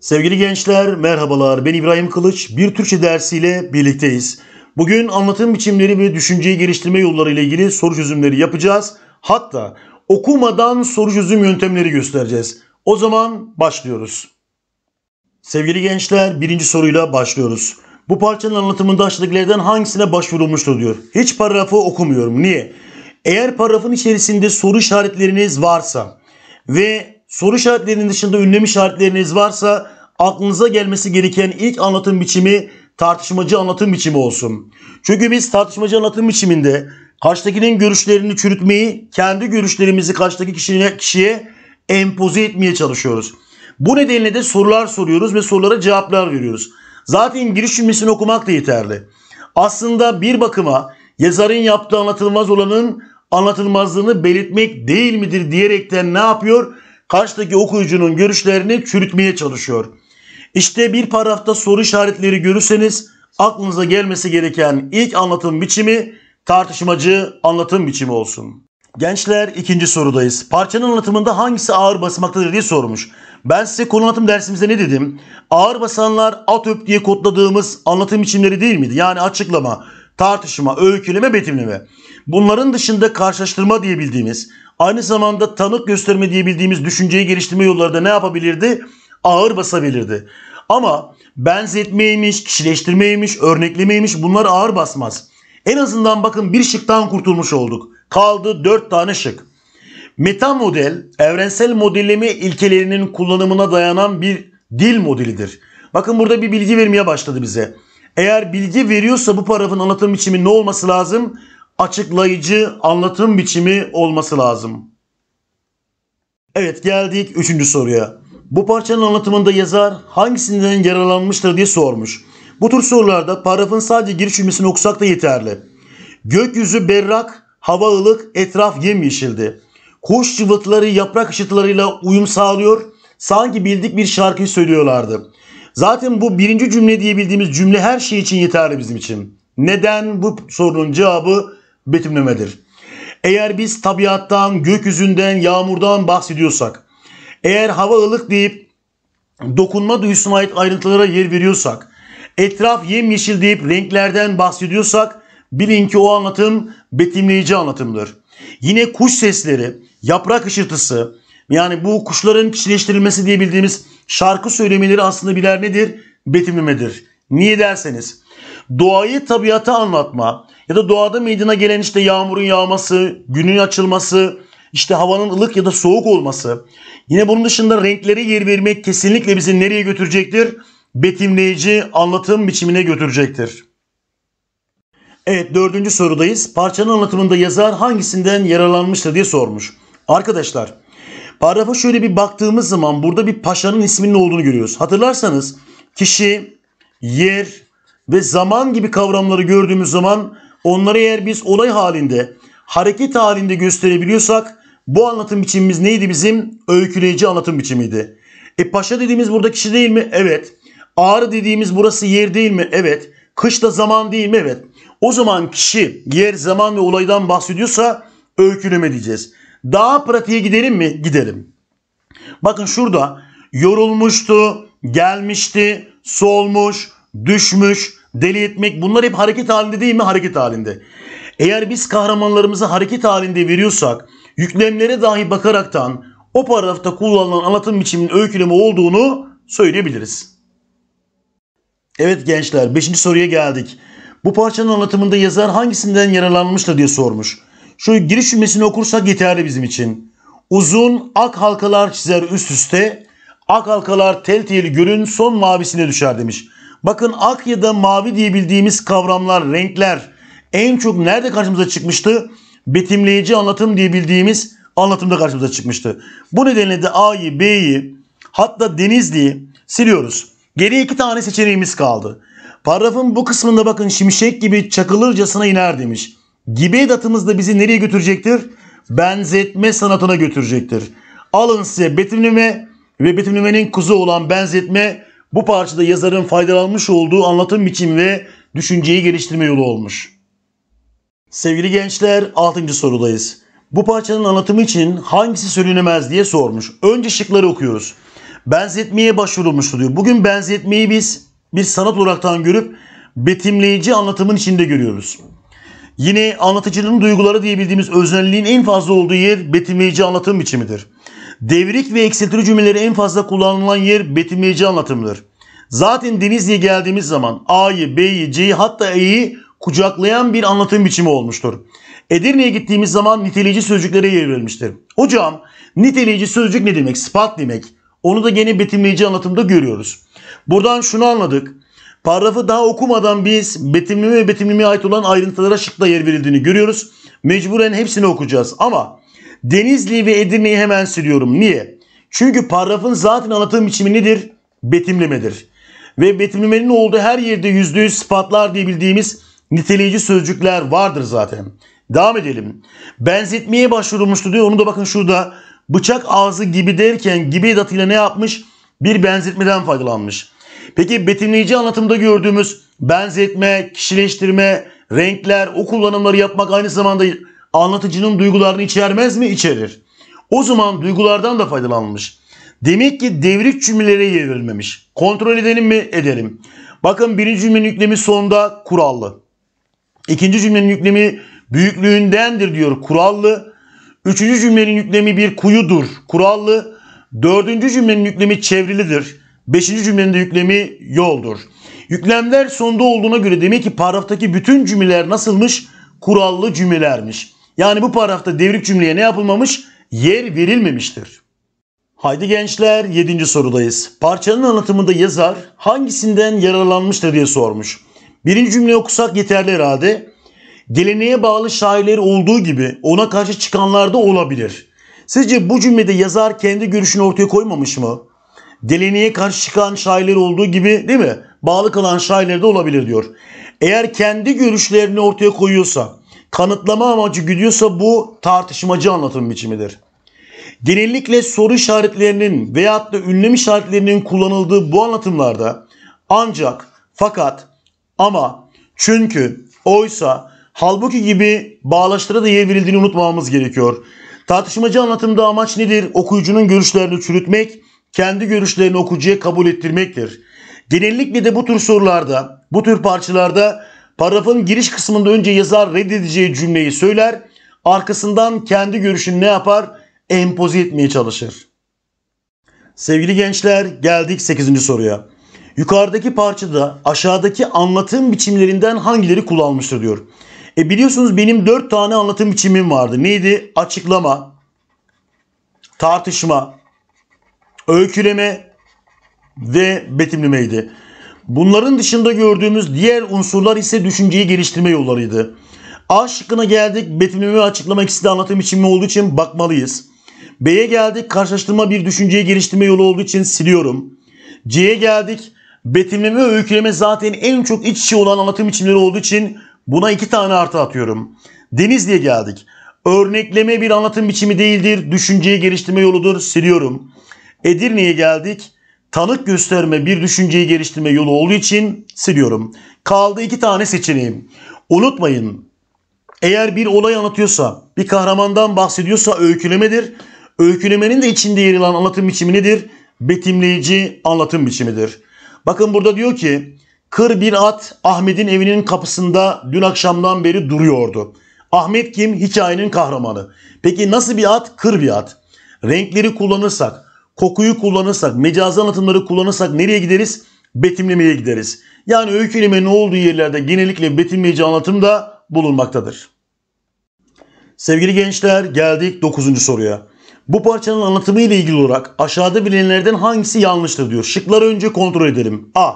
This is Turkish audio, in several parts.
Sevgili gençler merhabalar ben İbrahim Kılıç bir Türkçe dersiyle birlikteyiz. Bugün anlatım biçimleri ve düşünceyi geliştirme yolları ile ilgili soru çözümleri yapacağız. Hatta okumadan soru çözüm yöntemleri göstereceğiz. O zaman başlıyoruz. Sevgili gençler birinci soruyla başlıyoruz. Bu parçanın anlatımında aşağıdakilerden hangisine başvurulmuştur diyor. Hiç paragrafı okumuyorum. Niye? Eğer paragrafın içerisinde soru işaretleriniz varsa ve soru işaretlerinin dışında ünlem işaretleriniz varsa aklınıza gelmesi gereken ilk anlatım biçimi tartışmacı anlatım biçimi olsun. Çünkü biz tartışmacı anlatım biçiminde karşıdakinin görüşlerini çürütmeyi, kendi görüşlerimizi karşıdaki kişiye, kişiye empoze etmeye çalışıyoruz. Bu nedenle de sorular soruyoruz ve sorulara cevaplar veriyoruz. Zaten giriş cümlesini okumak da yeterli. Aslında bir bakıma yazarın yaptığı anlatılmaz olanın anlatılmazlığını belirtmek değil midir diyerekten ne yapıyor? Karşıdaki okuyucunun görüşlerini çürütmeye çalışıyor. İşte bir paragrafta soru işaretleri görürseniz aklınıza gelmesi gereken ilk anlatım biçimi tartışmacı anlatım biçimi olsun. Gençler ikinci sorudayız. Parçanın anlatımında hangisi ağır basmaktadır diye sormuş. Ben size konu anlatım dersimizde ne dedim? Ağır basanlar at öp diye kodladığımız anlatım biçimleri değil miydi? Yani açıklama, tartışma, öyküleme, betimleme. Bunların dışında karşılaştırma diyebildiğimiz, aynı zamanda tanık gösterme diyebildiğimiz düşünceyi geliştirme yolları da ne yapabilirdi? ağır basabilirdi. Ama benzetmeymiş, kişileştirmeymiş, örneklemeymiş bunlar ağır basmaz. En azından bakın bir şıktan kurtulmuş olduk. Kaldı 4 tane şık. Meta model evrensel modelleme ilkelerinin kullanımına dayanan bir dil modelidir. Bakın burada bir bilgi vermeye başladı bize. Eğer bilgi veriyorsa bu paragrafın anlatım biçimi ne olması lazım? Açıklayıcı anlatım biçimi olması lazım. Evet geldik 3. soruya. Bu parçanın anlatımında yazar hangisinden yararlanmıştır diye sormuş. Bu tür sorularda paragrafın sadece giriş cümlesini okusak da yeterli. Gökyüzü berrak, hava ılık, etraf yemyeşildi. Kuş cıvıltıları yaprak ışıtlarıyla uyum sağlıyor. Sanki bildik bir şarkıyı söylüyorlardı. Zaten bu birinci cümle diyebildiğimiz cümle her şey için yeterli bizim için. Neden? Bu sorunun cevabı betimlemedir. Eğer biz tabiattan, gökyüzünden, yağmurdan bahsediyorsak, eğer hava ılık deyip dokunma duyusuna ait ayrıntılara yer veriyorsak, etraf yemyeşil deyip renklerden bahsediyorsak bilin ki o anlatım betimleyici anlatımdır. Yine kuş sesleri, yaprak ışırtısı yani bu kuşların kişileştirilmesi diye bildiğimiz şarkı söylemeleri aslında birer nedir? Betimlemedir. Niye derseniz doğayı tabiata anlatma ya da doğada meydana gelen işte yağmurun yağması, günün açılması, işte havanın ılık ya da soğuk olması. Yine bunun dışında renklere yer vermek kesinlikle bizi nereye götürecektir? Betimleyici anlatım biçimine götürecektir. Evet dördüncü sorudayız. Parçanın anlatımında yazar hangisinden yararlanmıştır diye sormuş. Arkadaşlar paragrafa şöyle bir baktığımız zaman burada bir paşanın isminin olduğunu görüyoruz. Hatırlarsanız kişi, yer ve zaman gibi kavramları gördüğümüz zaman onları eğer biz olay halinde hareket halinde gösterebiliyorsak bu anlatım biçimimiz neydi bizim? Öyküleyici anlatım biçimiydi. E paşa dediğimiz burada kişi değil mi? Evet. Ağrı dediğimiz burası yer değil mi? Evet. Kış da zaman değil mi? Evet. O zaman kişi yer, zaman ve olaydan bahsediyorsa öyküleme diyeceğiz. Daha pratiğe gidelim mi? Gidelim. Bakın şurada yorulmuştu, gelmişti, solmuş, düşmüş, deli etmek bunlar hep hareket halinde değil mi? Hareket halinde. Eğer biz kahramanlarımızı hareket halinde veriyorsak yüklemlere dahi bakaraktan o paragrafta kullanılan anlatım biçiminin öyküleme olduğunu söyleyebiliriz. Evet gençler 5. soruya geldik. Bu parçanın anlatımında yazar hangisinden yararlanmıştır diye sormuş. Şu giriş cümlesini okursak yeterli bizim için. Uzun ak halkalar çizer üst üste, ak halkalar tel tel gölün son mavisine düşer demiş. Bakın ak ya da mavi diye bildiğimiz kavramlar, renkler en çok nerede karşımıza çıkmıştı? betimleyici anlatım diye bildiğimiz anlatımda karşımıza çıkmıştı. Bu nedenle de A'yı, B'yi hatta Denizli'yi siliyoruz. Geri iki tane seçeneğimiz kaldı. Paragrafın bu kısmında bakın şimşek gibi çakılırcasına iner demiş. Gibi da bizi nereye götürecektir? Benzetme sanatına götürecektir. Alın size betimleme ve betimlemenin kuzu olan benzetme bu parçada yazarın faydalanmış olduğu anlatım biçim ve düşünceyi geliştirme yolu olmuş. Sevgili gençler 6. sorudayız. Bu parçanın anlatımı için hangisi söylenemez diye sormuş. Önce şıkları okuyoruz. Benzetmeye başvurulmuştu diyor. Bugün benzetmeyi biz bir sanat olaraktan görüp betimleyici anlatımın içinde görüyoruz. Yine anlatıcının duyguları diyebildiğimiz özelliğin en fazla olduğu yer betimleyici anlatım biçimidir. Devrik ve eksiltili cümleleri en fazla kullanılan yer betimleyici anlatımdır. Zaten Denizli'ye geldiğimiz zaman A'yı, B'yi, C'yi hatta E'yi kucaklayan bir anlatım biçimi olmuştur. Edirne'ye gittiğimiz zaman niteleyici sözcüklere yer verilmiştir. Hocam niteleyici sözcük ne demek? Spat demek. Onu da gene betimleyici anlatımda görüyoruz. Buradan şunu anladık. Paragrafı daha okumadan biz betimleme ve betimlemeye ait olan ayrıntılara şıkla yer verildiğini görüyoruz. Mecburen hepsini okuyacağız ama Denizli ve Edirne'yi hemen siliyorum. Niye? Çünkü paragrafın zaten anlatım biçimi nedir? Betimlemedir. Ve betimlemenin olduğu her yerde %100 sıfatlar diye bildiğimiz niteleyici sözcükler vardır zaten. Devam edelim. Benzetmeye başvurulmuştu diyor. Onu da bakın şurada bıçak ağzı gibi derken gibi edatıyla ne yapmış? Bir benzetmeden faydalanmış. Peki betimleyici anlatımda gördüğümüz benzetme, kişileştirme, renkler, o kullanımları yapmak aynı zamanda anlatıcının duygularını içermez mi? İçerir. O zaman duygulardan da faydalanmış. Demek ki devrik cümlelere yer verilmemiş. Kontrol edelim mi? Edelim. Bakın birinci cümlenin yüklemi sonda kurallı. İkinci cümlenin yüklemi büyüklüğündendir diyor kurallı. Üçüncü cümlenin yüklemi bir kuyudur kurallı. Dördüncü cümlenin yüklemi çevrilidir. Beşinci cümlenin de yüklemi yoldur. Yüklemler sonda olduğuna göre demek ki paragraftaki bütün cümleler nasılmış? Kurallı cümlelermiş. Yani bu paragrafta devrik cümleye ne yapılmamış? Yer verilmemiştir. Haydi gençler 7. sorudayız. Parçanın anlatımında yazar hangisinden yararlanmıştır diye sormuş. Birinci cümle okusak yeterli herhalde. Geleneğe bağlı şairleri olduğu gibi ona karşı çıkanlar da olabilir. Sizce bu cümlede yazar kendi görüşünü ortaya koymamış mı? Geleneğe karşı çıkan şairler olduğu gibi değil mi? Bağlı kalan şairler de olabilir diyor. Eğer kendi görüşlerini ortaya koyuyorsa, kanıtlama amacı gidiyorsa bu tartışmacı anlatım biçimidir. Genellikle soru işaretlerinin veyahut da ünlem işaretlerinin kullanıldığı bu anlatımlarda ancak, fakat, ama çünkü oysa halbuki gibi bağlaştıra da yer verildiğini unutmamamız gerekiyor. Tartışmacı anlatımda amaç nedir? Okuyucunun görüşlerini çürütmek, kendi görüşlerini okuyucuya kabul ettirmektir. Genellikle de bu tür sorularda, bu tür parçalarda paragrafın giriş kısmında önce yazar reddedeceği cümleyi söyler, arkasından kendi görüşünü ne yapar? Empoze etmeye çalışır. Sevgili gençler geldik 8. soruya. Yukarıdaki parçada aşağıdaki anlatım biçimlerinden hangileri kullanmıştır diyor. E biliyorsunuz benim dört tane anlatım biçimim vardı. Neydi? Açıklama, tartışma, öyküleme ve betimlemeydi. Bunların dışında gördüğümüz diğer unsurlar ise düşünceyi geliştirme yollarıydı. A şıkkına geldik. Betimleme ve açıklama ikisi de anlatım biçimi olduğu için bakmalıyız. B'ye geldik. Karşılaştırma bir düşünceyi geliştirme yolu olduğu için siliyorum. C'ye geldik. Betimleme ve öyküleme zaten en çok iç içe olan anlatım biçimleri olduğu için buna iki tane artı atıyorum. Denizli'ye geldik. Örnekleme bir anlatım biçimi değildir. Düşünceyi geliştirme yoludur. Siliyorum. Edirne'ye geldik. Tanık gösterme bir düşünceyi geliştirme yolu olduğu için siliyorum. Kaldı iki tane seçeneğim. Unutmayın eğer bir olay anlatıyorsa, bir kahramandan bahsediyorsa öykülemedir. Öykülemenin de içinde yer alan anlatım biçimi nedir? Betimleyici anlatım biçimidir. Bakın burada diyor ki kır bir at Ahmet'in evinin kapısında dün akşamdan beri duruyordu. Ahmet kim? Hikayenin kahramanı. Peki nasıl bir at? Kır bir at. Renkleri kullanırsak, kokuyu kullanırsak, mecazi anlatımları kullanırsak nereye gideriz? Betimlemeye gideriz. Yani ne olduğu yerlerde genellikle betimleyici anlatım da bulunmaktadır. Sevgili gençler geldik 9. soruya. Bu parçanın anlatımı ile ilgili olarak aşağıda bilinenlerden hangisi yanlıştır diyor. Şıkları önce kontrol edelim. A.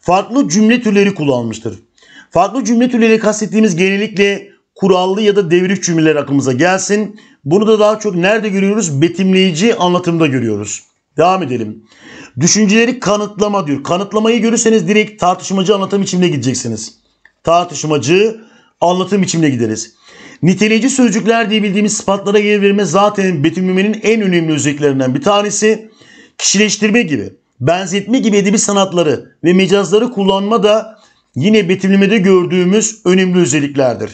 Farklı cümle türleri kullanmıştır. Farklı cümle türleri kastettiğimiz genellikle kurallı ya da devrif cümleler aklımıza gelsin. Bunu da daha çok nerede görüyoruz? Betimleyici anlatımda görüyoruz. Devam edelim. Düşünceleri kanıtlama diyor. Kanıtlamayı görürseniz direkt tartışmacı anlatım biçimine gideceksiniz. Tartışmacı anlatım biçimine gideriz. Niteleyici sözcükler diye bildiğimiz sıfatlara yer verme zaten betimlemenin en önemli özelliklerinden bir tanesi. Kişileştirme gibi, benzetme gibi edebi sanatları ve mecazları kullanma da yine betimlemede gördüğümüz önemli özelliklerdir.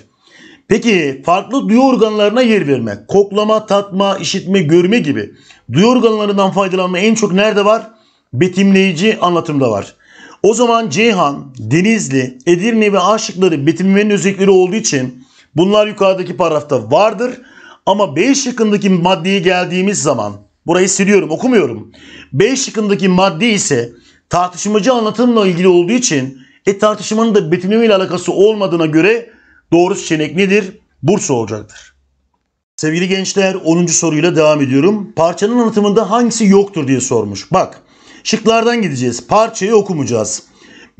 Peki farklı duyu organlarına yer verme, koklama, tatma, işitme, görme gibi duyu organlarından faydalanma en çok nerede var? Betimleyici anlatımda var. O zaman Ceyhan, Denizli, Edirne ve Aşıkları betimlemenin özellikleri olduğu için Bunlar yukarıdaki paragrafta vardır. Ama B şıkkındaki maddeye geldiğimiz zaman burayı siliyorum okumuyorum. B şıkkındaki madde ise tartışmacı anlatımla ilgili olduğu için e tartışmanın da betimleme ile alakası olmadığına göre doğru seçenek nedir? Bursa olacaktır. Sevgili gençler 10. soruyla devam ediyorum. Parçanın anlatımında hangisi yoktur diye sormuş. Bak şıklardan gideceğiz. Parçayı okumayacağız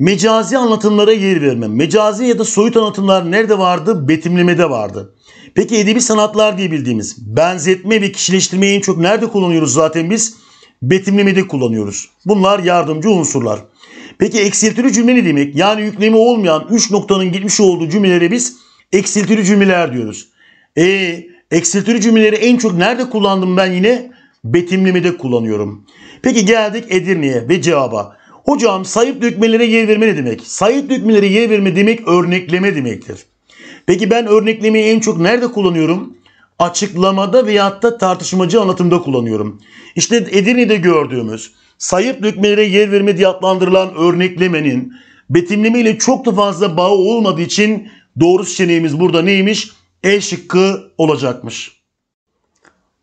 mecazi anlatımlara yer vermem. Mecazi ya da soyut anlatımlar nerede vardı? Betimlemede vardı. Peki edebi sanatlar diye bildiğimiz benzetme ve kişileştirmeyi en çok nerede kullanıyoruz zaten biz? Betimlemede kullanıyoruz. Bunlar yardımcı unsurlar. Peki eksiltili cümle ne demek? Yani yüklemi olmayan 3 noktanın gitmiş olduğu cümlelere biz eksiltili cümleler diyoruz. E eksiltili cümleleri en çok nerede kullandım ben yine? Betimlemede kullanıyorum. Peki geldik Edirne'ye ve cevaba. Hocam sayıp dökmelere yer verme ne demek? Sayıp dökmelere yer verme demek örnekleme demektir. Peki ben örneklemeyi en çok nerede kullanıyorum? Açıklamada veyahut da tartışmacı anlatımda kullanıyorum. İşte Edirne'de gördüğümüz sayıp dökmelere yer verme diye adlandırılan örneklemenin betimleme ile çok da fazla bağı olmadığı için doğru seçeneğimiz burada neymiş? E şıkkı olacakmış.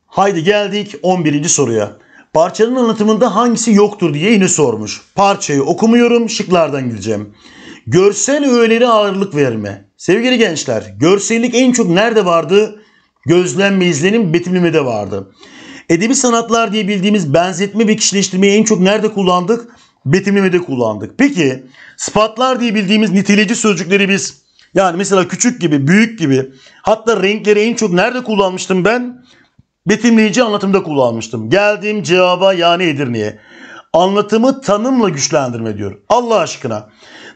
Haydi geldik 11. soruya. Parçanın anlatımında hangisi yoktur diye yine sormuş. Parçayı okumuyorum, şıklardan gideceğim. Görsel öğeleri ağırlık verme. Sevgili gençler, görsellik en çok nerede vardı? Gözlem ve izlenim betimlemede vardı. Edebi sanatlar diye bildiğimiz benzetme ve kişileştirmeyi en çok nerede kullandık? Betimlemede kullandık. Peki spatlar diye bildiğimiz niteleyici sözcükleri biz yani mesela küçük gibi, büyük gibi hatta renkleri en çok nerede kullanmıştım ben? betimleyici anlatımda kullanmıştım. Geldiğim cevaba yani Edirne'ye. Anlatımı tanımla güçlendirme diyor. Allah aşkına.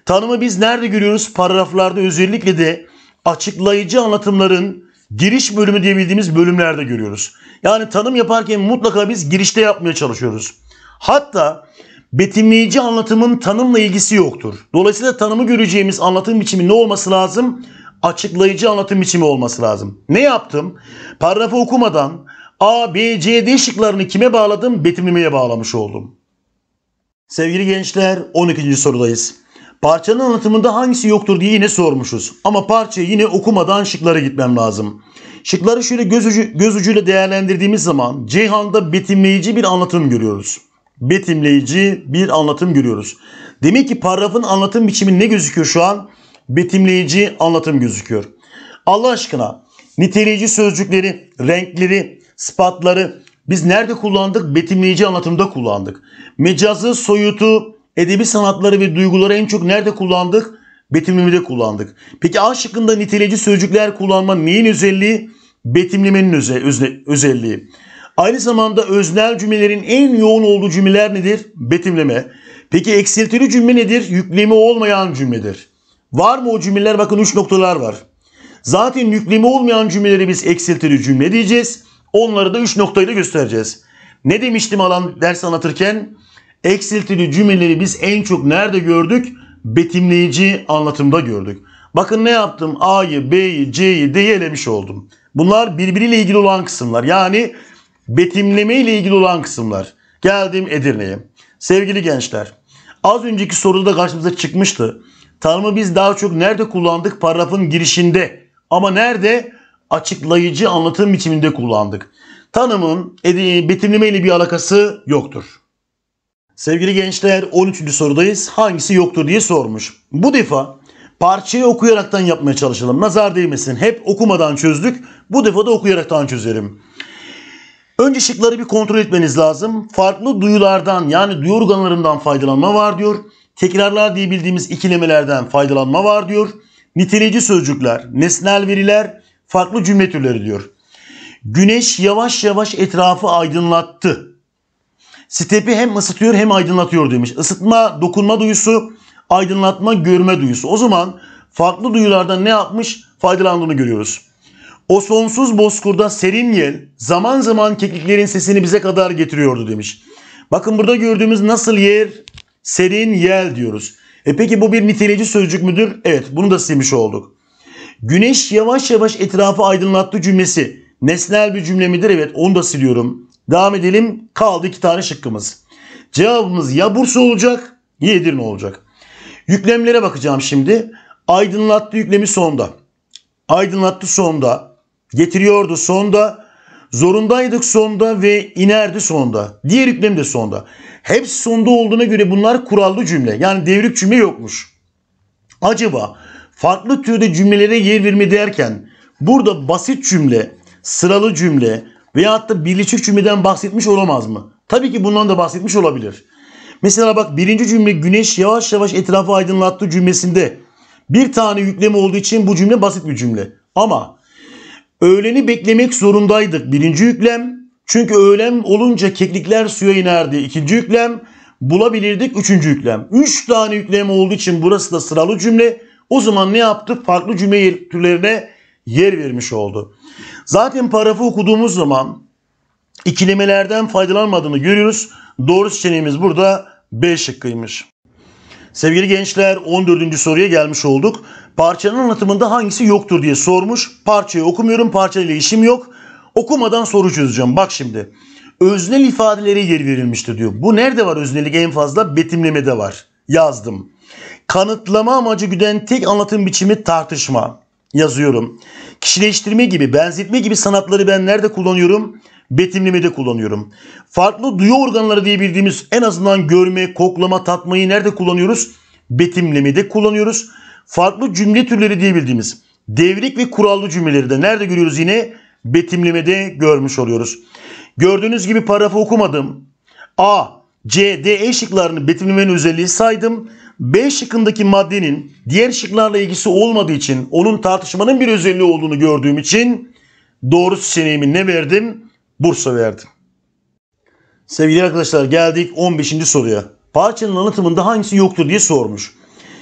Tanımı biz nerede görüyoruz? Paragraflarda özellikle de açıklayıcı anlatımların giriş bölümü diye bölümlerde görüyoruz. Yani tanım yaparken mutlaka biz girişte yapmaya çalışıyoruz. Hatta betimleyici anlatımın tanımla ilgisi yoktur. Dolayısıyla tanımı göreceğimiz anlatım biçimi ne olması lazım? Açıklayıcı anlatım biçimi olması lazım. Ne yaptım? Paragrafı okumadan A, B, C, D şıklarını kime bağladım? Betimlemeye bağlamış oldum. Sevgili gençler 12. sorudayız. Parçanın anlatımında hangisi yoktur diye yine sormuşuz. Ama parçayı yine okumadan şıklara gitmem lazım. Şıkları şöyle göz, ucu, göz ucuyla değerlendirdiğimiz zaman Ceyhan'da betimleyici bir anlatım görüyoruz. Betimleyici bir anlatım görüyoruz. Demek ki paragrafın anlatım biçimi ne gözüküyor şu an? Betimleyici anlatım gözüküyor. Allah aşkına niteleyici sözcükleri, renkleri, Spatları biz nerede kullandık? Betimleyici anlatımda kullandık. Mecazı, soyutu, edebi sanatları ve duyguları en çok nerede kullandık? Betimlemede kullandık. Peki A şıkkında niteleyici sözcükler kullanma neyin özelliği? Betimlemenin öze, özne, özelliği. Aynı zamanda öznel cümlelerin en yoğun olduğu cümleler nedir? Betimleme. Peki eksiltili cümle nedir? Yüklemi olmayan cümledir. Var mı o cümleler? Bakın 3 noktalar var. Zaten yüklemi olmayan cümleleri biz eksiltili cümle diyeceğiz. Onları da 3 noktayla göstereceğiz. Ne demiştim alan ders anlatırken? Eksiltili cümleleri biz en çok nerede gördük? Betimleyici anlatımda gördük. Bakın ne yaptım? A'yı, B'yi, C'yi, D'yi elemiş oldum. Bunlar birbiriyle ilgili olan kısımlar. Yani betimleme ile ilgili olan kısımlar. Geldim Edirne'ye. Sevgili gençler, az önceki soruda da karşımıza çıkmıştı. Tanımı biz daha çok nerede kullandık? Paragrafın girişinde. Ama nerede? açıklayıcı anlatım biçiminde kullandık. Tanımın betimleme ile bir alakası yoktur. Sevgili gençler 13. sorudayız. Hangisi yoktur diye sormuş. Bu defa parçayı okuyaraktan yapmaya çalışalım. Nazar değmesin. Hep okumadan çözdük. Bu defa da okuyaraktan çözerim. Önce şıkları bir kontrol etmeniz lazım. Farklı duyulardan yani duyu organlarından faydalanma var diyor. Tekrarlar diye bildiğimiz ikilemelerden faydalanma var diyor. Niteleyici sözcükler, nesnel veriler, farklı cümle türleri diyor. Güneş yavaş yavaş etrafı aydınlattı. Stepi hem ısıtıyor hem aydınlatıyor demiş. Isıtma dokunma duyusu, aydınlatma görme duyusu. O zaman farklı duyulardan ne yapmış faydalandığını görüyoruz. O sonsuz bozkurda serin yel zaman zaman kekliklerin sesini bize kadar getiriyordu demiş. Bakın burada gördüğümüz nasıl yer? Serin yel diyoruz. E peki bu bir niteleyici sözcük müdür? Evet bunu da silmiş olduk. Güneş yavaş yavaş etrafı aydınlattı cümlesi. Nesnel bir cümle midir? Evet onu da siliyorum. Devam edelim. Kaldı iki tane şıkkımız. Cevabımız ya Bursa olacak ya Edirne olacak. Yüklemlere bakacağım şimdi. Aydınlattı yüklemi sonda. Aydınlattı sonda. Getiriyordu sonda. Zorundaydık sonda ve inerdi sonda. Diğer yüklem de sonda. Hepsi sonda olduğuna göre bunlar kurallı cümle. Yani devrik cümle yokmuş. Acaba farklı türde cümlelere yer verme derken burada basit cümle, sıralı cümle veyahut da birleşik cümleden bahsetmiş olamaz mı? Tabii ki bundan da bahsetmiş olabilir. Mesela bak birinci cümle güneş yavaş yavaş etrafı aydınlattı cümlesinde bir tane yükleme olduğu için bu cümle basit bir cümle. Ama öğleni beklemek zorundaydık birinci yüklem. Çünkü öğlen olunca keklikler suya inerdi. İkinci yüklem bulabilirdik. Üçüncü yüklem. Üç tane yükleme olduğu için burası da sıralı cümle. O zaman ne yaptı? Farklı cümle türlerine yer vermiş oldu. Zaten paragrafı okuduğumuz zaman ikilemelerden faydalanmadığını görüyoruz. Doğru seçeneğimiz burada B şıkkıymış. Sevgili gençler 14. soruya gelmiş olduk. Parçanın anlatımında hangisi yoktur diye sormuş. Parçayı okumuyorum parçayla işim yok. Okumadan soru çözeceğim. Bak şimdi öznel ifadelere yer verilmiştir diyor. Bu nerede var öznelik en fazla? Betimlemede var. Yazdım. Kanıtlama amacı güden tek anlatım biçimi tartışma. Yazıyorum. Kişileştirme gibi, benzetme gibi sanatları ben nerede kullanıyorum? Betimlemede kullanıyorum. Farklı duyu organları diye bildiğimiz en azından görme, koklama, tatmayı nerede kullanıyoruz? Betimlemede kullanıyoruz. Farklı cümle türleri diye bildiğimiz devrik ve kurallı cümleleri de nerede görüyoruz yine? Betimlemede görmüş oluyoruz. Gördüğünüz gibi paragrafı okumadım. A, C, D, E betimlemenin özelliği saydım. B şıkkındaki maddenin diğer şıklarla ilgisi olmadığı için onun tartışmanın bir özelliği olduğunu gördüğüm için doğru seçeneğimi ne verdim? Bursa verdim. Sevgili arkadaşlar geldik 15. soruya. Parçanın anlatımında hangisi yoktur diye sormuş.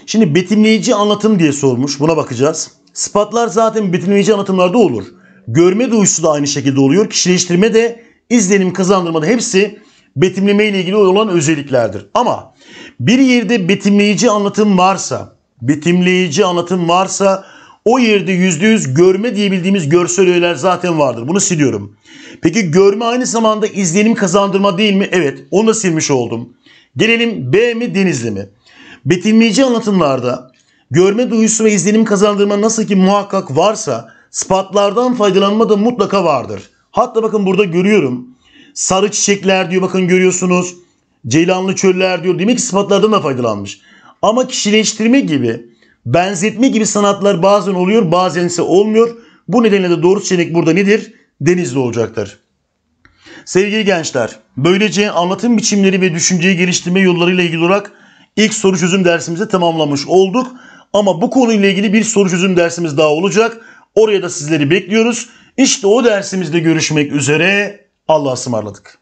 Şimdi betimleyici anlatım diye sormuş. Buna bakacağız. Spatlar zaten betimleyici anlatımlarda olur. Görme duyusu da aynı şekilde oluyor. Kişileştirme de izlenim kazandırmada hepsi betimleme ile ilgili olan özelliklerdir. Ama bir yerde betimleyici anlatım varsa, betimleyici anlatım varsa o yerde %100 görme diyebildiğimiz görsel öğeler zaten vardır. Bunu siliyorum. Peki görme aynı zamanda izlenim kazandırma değil mi? Evet onu da silmiş oldum. Gelelim B mi Denizli mi? Betimleyici anlatımlarda görme duyusu ve izlenim kazandırma nasıl ki muhakkak varsa spatlardan faydalanma da mutlaka vardır. Hatta bakın burada görüyorum. Sarı çiçekler diyor bakın görüyorsunuz. Ceylanlı çöller diyor. Demek ki sıfatlardan da faydalanmış. Ama kişileştirme gibi, benzetme gibi sanatlar bazen oluyor bazen ise olmuyor. Bu nedenle de doğru seçenek burada nedir? Denizli olacaktır. Sevgili gençler, böylece anlatım biçimleri ve düşünceyi geliştirme yollarıyla ilgili olarak ilk soru çözüm dersimizi tamamlamış olduk. Ama bu konuyla ilgili bir soru çözüm dersimiz daha olacak. Oraya da sizleri bekliyoruz. İşte o dersimizde görüşmek üzere. Allah'a ısmarladık.